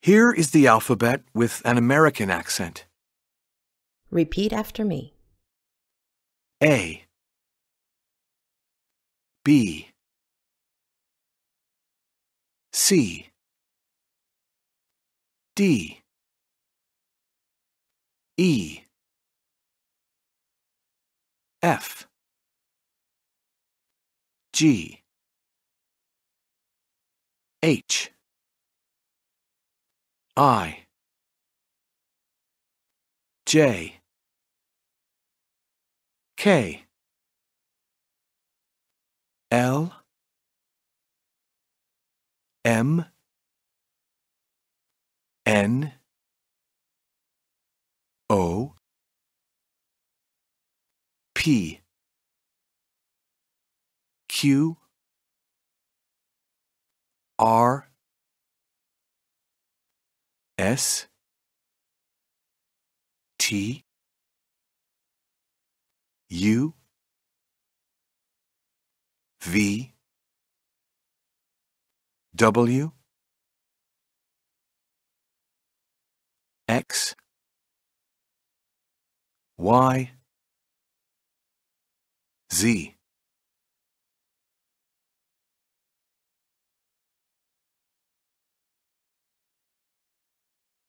Here is the alphabet with an American accent. Repeat after me. A B C D E F G H I J K L M N O P Q R S T U V W X Y Z